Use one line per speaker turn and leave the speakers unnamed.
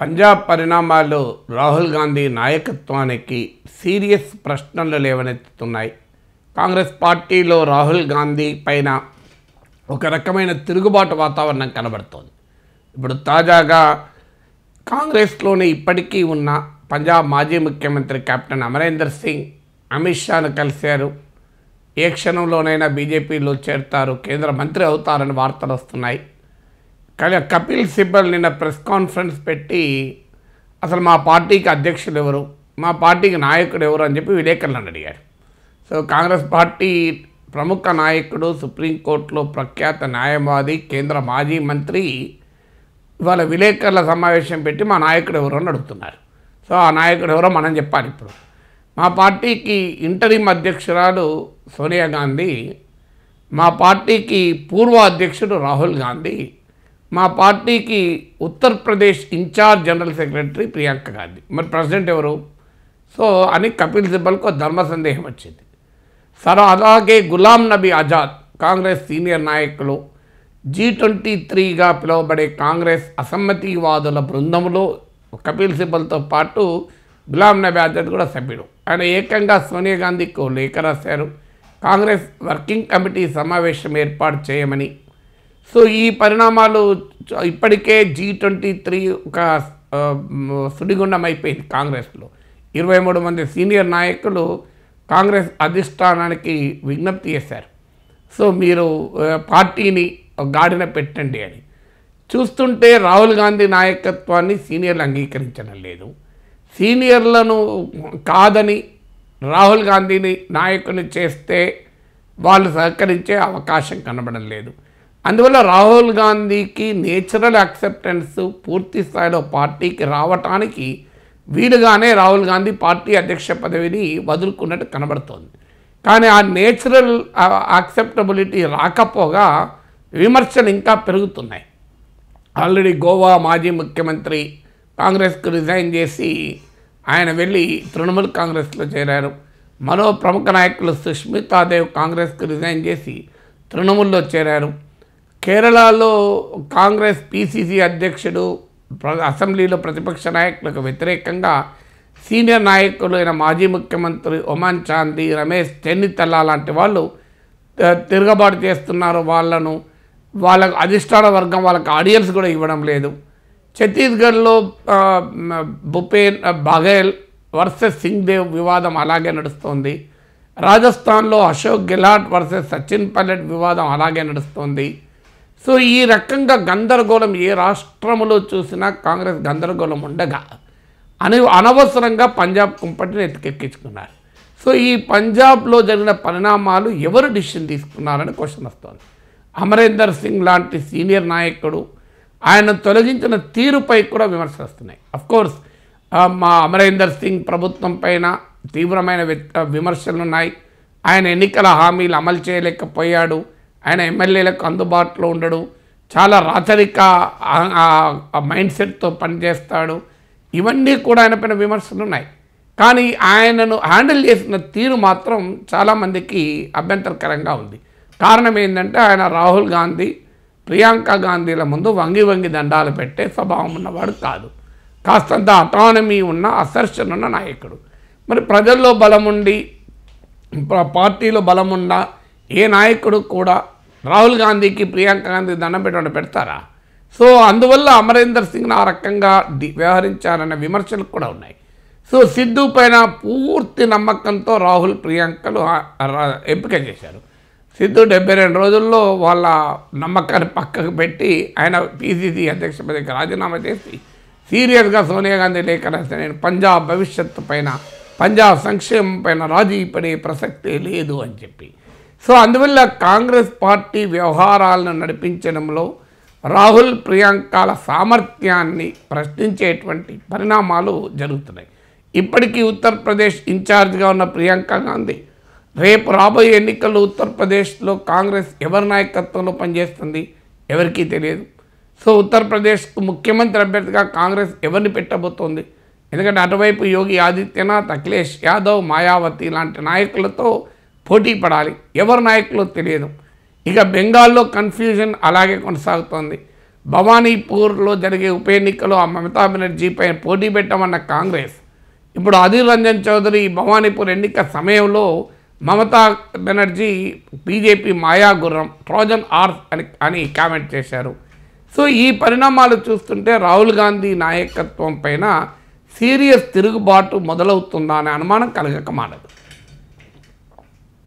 పంజాబ్ పరిణామాలు రాహుల్ గాంధీ నాయకత్వానికి సీరియస్ ప్రశ్నలు లేవనెత్తుతున్నాయి కాంగ్రెస్ పార్టీలో రాహుల్ గాంధీ పైన ఒక రకమైన తిరుగుబాటు వాతావరణం కనబడుతోంది ఇప్పుడు తాజాగా కాంగ్రెస్లోనే ఇప్పటికీ ఉన్న పంజాబ్ మాజీ ముఖ్యమంత్రి కెప్టెన్ అమరేందర్ సింగ్ అమిత్ షాను కలిశారు ఏ క్షణంలోనైనా బీజేపీలో చేరుతారు కేంద్ర మంత్రి అవుతారని వార్తలు వస్తున్నాయి కానీ కపిల్ సిబ్బల్ నిన్న ప్రెస్ కాన్ఫరెన్స్ పెట్టి అసలు మా పార్టీకి అధ్యక్షులు ఎవరు మా పార్టీకి నాయకుడు ఎవరు అని చెప్పి విలేకరులను అడిగారు సో కాంగ్రెస్ పార్టీ ప్రముఖ నాయకుడు సుప్రీంకోర్టులో ప్రఖ్యాత న్యాయవాది కేంద్ర మాజీ మంత్రి ఇవాళ విలేకరుల సమావేశం పెట్టి మా నాయకుడు ఎవరో అని అడుగుతున్నారు సో ఆ నాయకుడు ఎవరో మనం చెప్పాలి ఇప్పుడు మా పార్టీకి ఇంటరిమ్ అధ్యక్షురాలు సోనియా గాంధీ మా పార్టీకి పూర్వ అధ్యక్షుడు రాహుల్ గాంధీ మా పార్టీకి Uttar Pradesh in-charge general secretary Priyanka Gandhi మరి ప్రెసిడెంట్ ఎవరు సో అని కపిల్ ఒక ధర్మ సందేహం వచ్చింది సరే అలాగే గులాం నబీ ఆజాద్ కాంగ్రెస్ సీనియర్ నాయకులు జీ ట్వంటీ త్రీగా పిలువబడే కాంగ్రెస్ అసమ్మతివాదుల బృందంలో కపిల్ సిబ్బల్తో పాటు గులాం నబీ ఆజాద్ కూడా సభ్యుడు ఆయన ఏకంగా సోనియా గాంధీకి లేఖ రాశారు కాంగ్రెస్ వర్కింగ్ కమిటీ సమావేశం ఏర్పాటు చేయమని సో ఈ పరిణామాలు ఇప్పటికే జీ ట్వంటీ త్రీ ఒక సుడిగుండం అయిపోయింది కాంగ్రెస్లో ఇరవై మూడు మంది సీనియర్ నాయకులు కాంగ్రెస్ అధిష్టానానికి విజ్ఞప్తి చేశారు సో మీరు పార్టీని గాడిన పెట్టండి అని చూస్తుంటే రాహుల్ గాంధీ నాయకత్వాన్ని సీనియర్లు అంగీకరించడం లేదు సీనియర్లను కాదని రాహుల్ గాంధీని నాయకుని చేస్తే వాళ్ళు సహకరించే అవకాశం కనబడలేదు లేదు అందువల్ల రాహుల్ గాంధీకి నేచురల్ యాక్సెప్టెన్స్ పూర్తి స్థాయిలో పార్టీకి రావటానికి వీలుగానే రాహుల్ గాంధీ పార్టీ అధ్యక్ష పదవిని వదులుకున్నట్టు కనబడుతోంది కానీ ఆ నేచురల్ యాక్సెప్టబిలిటీ రాకపోగా విమర్శలు ఇంకా పెరుగుతున్నాయి ఆల్రెడీ గోవా మాజీ ముఖ్యమంత్రి కాంగ్రెస్కు రిజైన్ చేసి ఆయన వెళ్ళి తృణమూల్ కాంగ్రెస్లో చేరారు మరో ప్రముఖ నాయకులు సుష్మితాదేవ్ కాంగ్రెస్కు రిజైన్ చేసి తృణమూల్లో చేరారు కేరళలో కాంగ్రెస్ పీసీసీ అధ్యక్షుడు అసెంబ్లీలో ప్రతిపక్ష నాయకులకు వ్యతిరేకంగా సీనియర్ నాయకులైన మాజీ ముఖ్యమంత్రి ఉమాన్ చాందీ రమేష్ చెన్నితల్ల లాంటి వాళ్ళు తిరగబాటు చేస్తున్నారు వాళ్ళను వాళ్ళ అధిష్టాన వర్గం వాళ్ళకి ఆడియన్స్ కూడా ఇవ్వడం లేదు ఛత్తీస్గఢ్లో భూపేన్ బఘేల్ వర్సెస్ సింగ్ దేవ్ వివాదం అలాగే నడుస్తోంది రాజస్థాన్లో అశోక్ గెలాట్ వర్సెస్ సచిన్ పైలట్ వివాదం అలాగే నడుస్తోంది సో ఈ రకంగా గందరగోళం ఏ రాష్ట్రంలో చూసినా కాంగ్రెస్ గందరగోళం ఉండగా అని అనవసరంగా పంజాబ్ కుంపటిని ఎత్తికెక్కించుకున్నారు సో ఈ పంజాబ్లో జరిగిన పరిణామాలు ఎవరు డిసిషన్ తీసుకున్నారని క్వశ్చన్ వస్తుంది అమరేందర్ సింగ్ లాంటి సీనియర్ నాయకుడు ఆయన తొలగించిన తీరుపై కూడా విమర్శలు వస్తున్నాయి అఫ్కోర్స్ మా అమరేందర్ సింగ్ ప్రభుత్వం పైన తీవ్రమైన ఉన్నాయి ఆయన ఎన్నికల హామీలు అమలు చేయలేకపోయాడు ఆయన ఎమ్మెల్యేలకు అందుబాటులో ఉండడు చాలా రాచరిక మైండ్ సెట్తో పనిచేస్తాడు ఇవన్నీ కూడా ఆయన పైన విమర్శలు ఉన్నాయి కానీ ఆయనను హ్యాండిల్ చేసిన తీరు మాత్రం చాలామందికి అభ్యంతరకరంగా ఉంది కారణం ఏంటంటే ఆయన రాహుల్ గాంధీ ప్రియాంక గాంధీల ముందు వంగి వంగి దండాలు పెట్టే స్వభావం ఉన్నవాడు కాదు కాస్తంత అటానమీ ఉన్న అసర్షన్ ఉన్న నాయకుడు మరి ప్రజల్లో బలం ఉండి పార్టీలో బలం ఉన్న ఏ నాయకుడు కూడా రాహుల్ గాంధీకి ప్రియాంక గాంధీ దండం పెట్టడం పెడతారా సో అందువల్ల అమరేందర్ సింగ్ ఆ రకంగా వ్యవహరించారనే విమర్శలు కూడా ఉన్నాయి సో సిద్ధు పైన పూర్తి నమ్మకంతో రాహుల్ ప్రియాంకలు ఎంపిక చేశారు సిద్ధు డెబ్బై రెండు రోజుల్లో వాళ్ళ నమ్మకాన్ని పక్కకు పెట్టి ఆయన పీసీసీ అధ్యక్ష పదవికి రాజీనామా చేసి సీరియస్గా సోనియా గాంధీ లేఖ రాస్తే నేను పంజాబ్ భవిష్యత్తు పైన పంజాబ్ సంక్షేమం పైన రాజీ పడే ప్రసక్తే లేదు అని చెప్పి సో అందువల్ల కాంగ్రెస్ పార్టీ వ్యవహారాలను నడిపించడంలో రాహుల్ ప్రియాంకాల సామర్థ్యాన్ని ప్రశ్నించేటువంటి పరిణామాలు జరుగుతున్నాయి ఇప్పటికీ ఉత్తరప్రదేశ్ ఇన్ఛార్జ్గా ఉన్న ప్రియాంక గాంధీ రేపు రాబోయే ఎన్నికల్లో ఉత్తరప్రదేశ్లో కాంగ్రెస్ ఎవరి నాయకత్వంలో పనిచేస్తుంది ఎవరికీ తెలియదు సో ఉత్తరప్రదేశ్కు ముఖ్యమంత్రి అభ్యర్థిగా కాంగ్రెస్ ఎవరిని పెట్టబోతోంది ఎందుకంటే అటువైపు యోగి ఆదిత్యనాథ్ అఖిలేష్ యాదవ్ మాయావతి లాంటి నాయకులతో పోటీ పడాలి ఎవరు నాయకులు తెలియదు ఇక బెంగాల్లో కన్ఫ్యూజన్ అలాగే కొనసాగుతోంది భవానీపూర్లో జరిగే ఉప ఎన్నికలో మమతా బెనర్జీపై పోటీ పెట్టమన్న కాంగ్రెస్ ఇప్పుడు అధీర్ రంజన్ చౌదరి భవానీపూర్ ఎన్నిక సమయంలో మమతా బెనర్జీ బీజేపీ మాయా గుర్రం ట్రోజన్ ఆర్స్ అని అని కామెంట్ చేశారు సో ఈ పరిణామాలు చూస్తుంటే రాహుల్ గాంధీ నాయకత్వం పైన సీరియస్ తిరుగుబాటు మొదలవుతుందా అనే అనుమానం కలగక మానదు